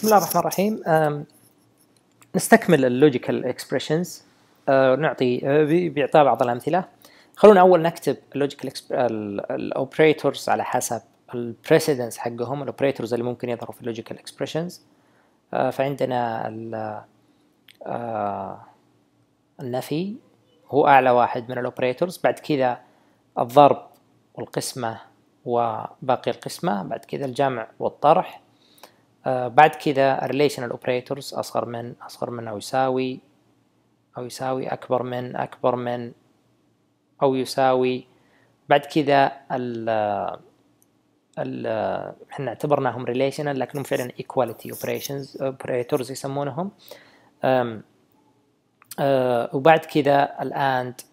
بسم الله الرحمن الرحيم نستكمل اللوجيكال اكسبريشنز آه، نعطي آه، بيعطى بعض الامثله خلونا اول نكتب اللوجيكال الاوبريتورز على حسب البريسيدنس حقهم الاوبريتورز اللي ممكن يظهروا في اللوجيكال اكسبريشنز آه، فعندنا ال النفي هو اعلى واحد من الاوبريتورز بعد كذا الضرب والقسمه وباقي القسمه بعد كذا الجمع والطرح آه بعد كذا relational operators اصغر من اصغر من او يساوي او يساوي اكبر من اكبر من او يساوي بعد كذا ال ال احنا اعتبرناهم relational لكنهم فعلا equality operations operators يسمونهم أم أه وبعد كذا and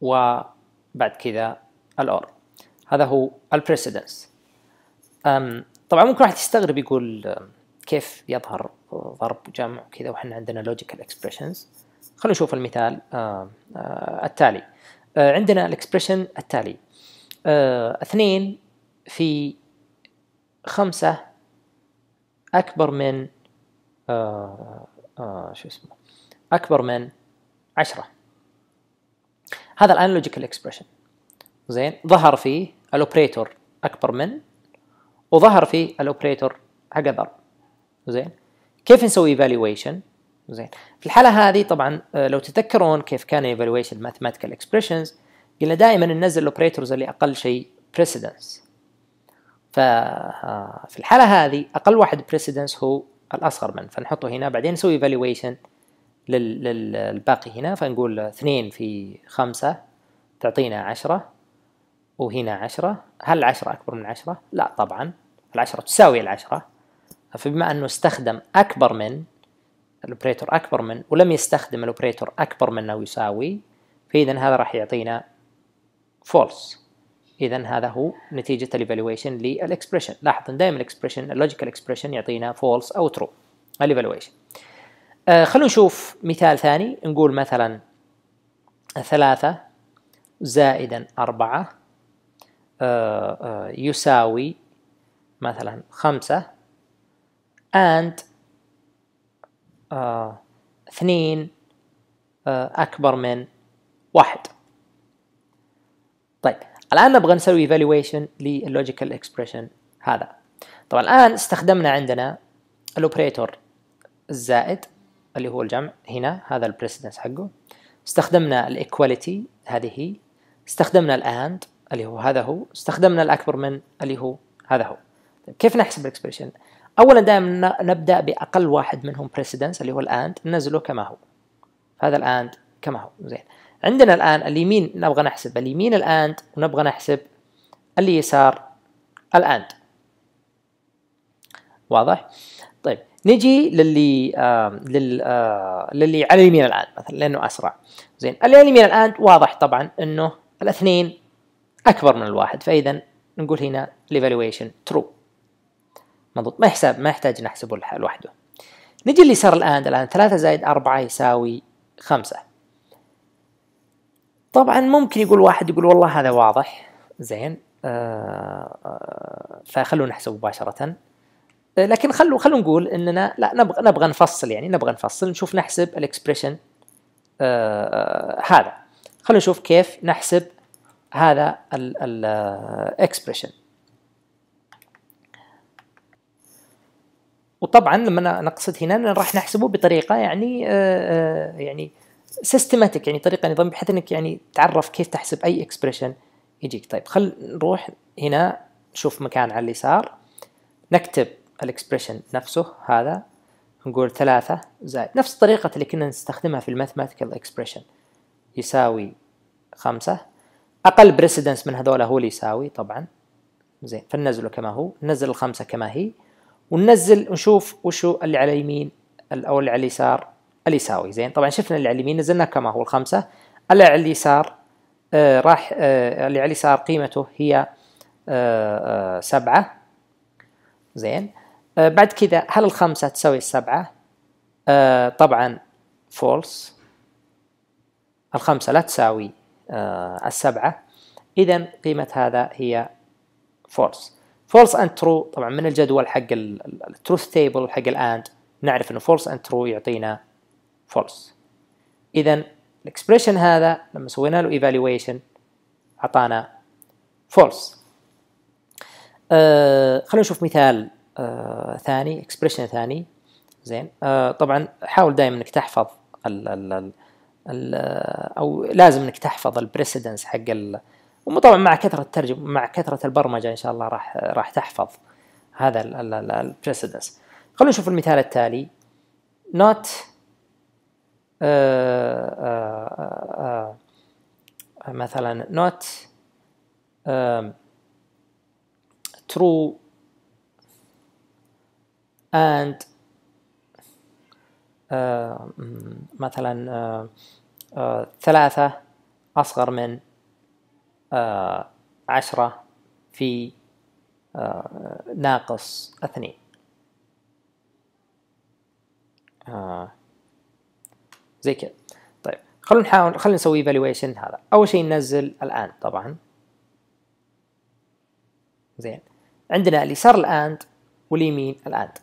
وبعد كذا or هذا هو البريسيدنس طبعا ممكن واحد يستغرب يقول كيف يظهر ضرب وجمع وكذا وحنا عندنا لوجيكال اكسبريشنز خلينا نشوف المثال آه، آه، التالي آه، عندنا الاكسبريشن التالي اثنين في خمسة أكبر من شو اسمه أكبر من عشرة هذا الآن لوجيكال اكسبريشن زين ظهر فيه الاوبريتور أكبر من وظهر في الاوبريتور حق ضرب زين كيف نسوي ايفالويشن زين في الحاله هذه طبعا آه، لو تتذكرون كيف كان ايفالويشن ماثيماتيكال اكسبريشنز قلنا دائما ننزل الاوبريتورز اللي اقل شيء بريسيدنس ففي آه، الحاله هذه اقل واحد بريسيدنس هو الاصغر من فنحطه هنا بعدين نسوي ايفالويشن للباقي هنا فنقول 2 في 5 تعطينا 10 وهنا 10 هل 10 أكبر من 10 لا طبعا العشرة تساوي العشرة فبما أنه استخدم أكبر من الأوبريتور أكبر من ولم يستخدم الأوبريتور أكبر من أو يساوي فإذا هذا راح يعطينا false إذا هذا هو نتيجة الإيفالويشن للإكسبريشن لاحظ أن دائما الإكسبريشن اللوجيكال إكسبريشن يعطينا false أو true الإيفالويشن آه خلونا نشوف مثال ثاني نقول مثلا ثلاثة زائدا أربعة آه آه يساوي مثلا خمسة and آه، اثنين آه، أكبر من واحد طيب الآن نبغى نسوي evaluation للوجيكال expression هذا طبعا الآن استخدمنا عندنا الأوبريتور الزائد اللي هو الجمع هنا هذا البريسيدنس حقه استخدمنا الايكواليتي هذه هي استخدمنا الاند اللي هو هذا هو استخدمنا الاكبر من اللي هو هذا هو كيف نحسب الاكسبريشن؟ اولا دائما نبدا باقل واحد منهم بريسيدنس اللي هو الاند ننزله كما هو هذا الاند كما هو زين عندنا الان اليمين نبغى نحسب اليمين الاند ونبغى نحسب اليسار الاند واضح؟ طيب نجي للي آه للي آه للي على اليمين الان مثلا لانه اسرع زين اللي على اليمين الان واضح طبعا انه الاثنين اكبر من الواحد فاذا نقول هنا الايفالويشن ترو مضبوط ما يحسب ما يحتاج نحسبه لوحده نجي اللي صار الآن الآن 3 زائد 4 يساوي 5 طبعا ممكن يقول واحد يقول والله هذا واضح زين آه آه فخلونا نحسب مباشرة آه، لكن خلو خلونا نقول اننا لا نبغى نبغى نفصل يعني نبغى نفصل نشوف نحسب الاكسبريشن آه, آه، هذا خلونا نشوف كيف نحسب هذا الاكسبريشن آه، وطبعا لما نقصد هنا راح نحسبه بطريقه يعني آه، آه، يعني سيستماتيك يعني طريقه نظام بحيث انك يعني تعرف كيف تحسب اي اكسبريشن يجيك طيب خل نروح هنا نشوف مكان على اليسار نكتب الاكسبريشن نفسه هذا نقول ثلاثة زائد نفس الطريقة اللي كنا نستخدمها في الماثماتيكال اكسبريشن يساوي خمسة أقل بريسيدنس من هذول هو اللي يساوي طبعا زين فننزله كما هو ننزل الخمسة كما هي وننزل ونشوف وشو اللي على اليمين او اللي على اليسار اللي يساوي زين طبعا شفنا اللي على اليمين نزلناه كما هو الخمسة اللي على اليسار آه راح آه اللي على اليسار قيمته هي آه آه سبعة زين آه بعد كذا هل الخمسة تساوي السبعة آه طبعا فولس الخمسة لا تساوي آه السبعة إذا قيمة هذا هي فولس فولس اند ترو طبعا من الجدول حق التروث تيبل حق الاند نعرف انه فولس اند ترو يعطينا فولس اذا الاكسبريشن هذا لما سوينا له ايفالويشن اعطانا فولس خلونا آه، خلينا نشوف مثال آه، ثاني اكسبريشن ثاني زين آه، طبعا حاول دائما انك تحفظ ال ال او لازم انك تحفظ البريسيدنس حق وطبعا مع كثره الترجمه مع كثره البرمجه ان شاء الله راح راح تحفظ هذا البريسيدنس خلونا نشوف المثال التالي not آه، آه، آه، مثلا not true and مثلا ثلاثة أصغر من آه، عشرة في آه، ناقص اثنين آه، زي كذا طيب خلونا نحاول خلونا نسوي evaluation هذا أول شيء ننزل الآن طبعا زين عندنا اليسار الآند واليمين الآند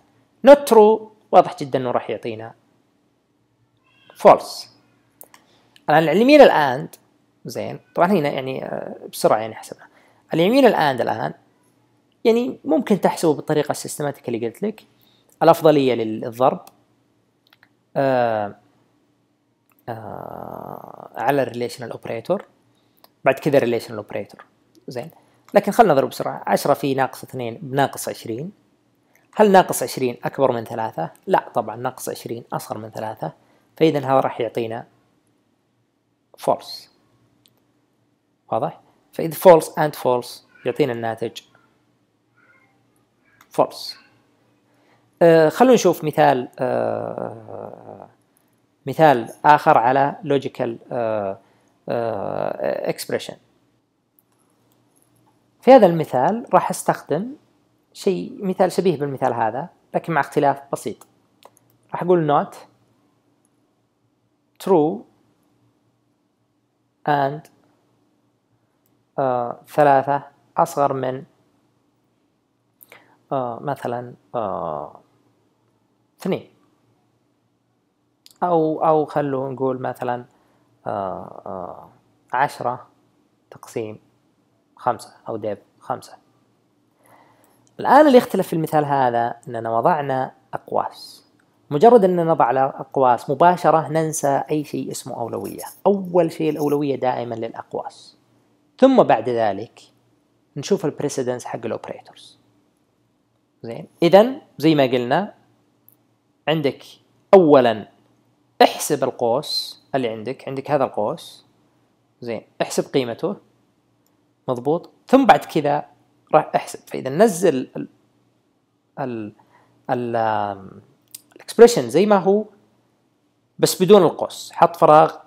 not true واضح جدا أنه راح يعطينا فولس الآن اليمين الآند زين طبعا هنا يعني آه، بسرعه يعني حسبها اليمين الان الان يعني ممكن تحسبه بالطريقه السيستماتيك اللي قلت لك الافضليه للضرب آه آه على الريليشنال اوبريتور بعد كذا الريليشنال اوبريتور زين لكن خلينا نضرب بسرعه 10 في ناقص 2 بناقص 20 هل ناقص 20 اكبر من 3 لا طبعا ناقص 20 اصغر من 3 فاذا هذا راح يعطينا فورس واضح فإذا false أند فولس يعطينا الناتج false آه خلونا نشوف مثال آه مثال آخر على logical اكسبريشن آه، آه، expression في هذا المثال راح استخدم شيء مثال شبيه بالمثال هذا لكن مع اختلاف بسيط راح أقول not true and آه، ثلاثة أصغر من آه، مثلا آه، اثنين أو أو خلوا نقول مثلا عشرة تقسيم خمسة أو ديب خمسة الآن اللي يختلف في المثال هذا أننا وضعنا أقواس مجرد أن نضع الأقواس مباشرة ننسى أي شيء اسمه أولوية أول شيء الأولوية دائما للأقواس ثم بعد ذلك نشوف البريسيدنس حق الاوبريتورز زين اذا زي ما قلنا عندك اولا احسب القوس اللي عندك عندك هذا القوس زين احسب قيمته مضبوط ثم بعد كذا راح احسب فاذا نزل ال ال الاكسبريشن زي ما هو بس بدون القوس حط فراغ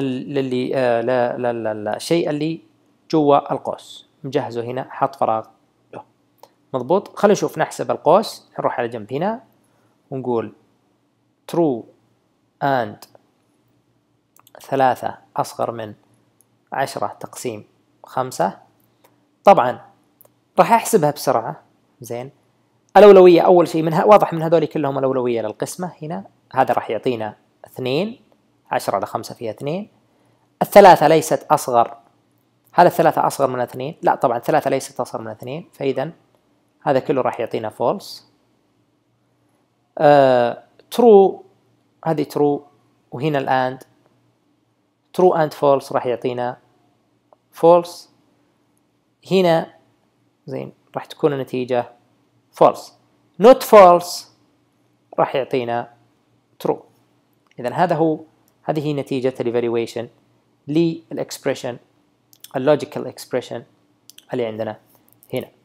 للي آه، للشيء اللي جوا القوس مجهزه هنا حط فراغ له مضبوط خلينا نشوف نحسب القوس نروح على جنب هنا ونقول true and ثلاثة أصغر من عشرة تقسيم خمسة طبعا راح أحسبها بسرعة زين الأولوية أول شيء منها واضح من هذول كلهم الأولوية للقسمة هنا هذا راح يعطينا اثنين 10 على 5 فيها 2 الثلاثة ليست أصغر هل الثلاثة أصغر من اثنين؟ لا طبعا الثلاثة ليست أصغر من اثنين فإذا هذا كله راح يعطينا فولس ترو آه، هذه ترو وهنا الأند ترو أند فولس راح يعطينا فولس هنا زين راح تكون النتيجة فولس نوت فولس راح يعطينا ترو إذا هذا هو هذه هي نتيجة الـ evaluation للـ expression اللوجيكال expression اللي عندنا هنا.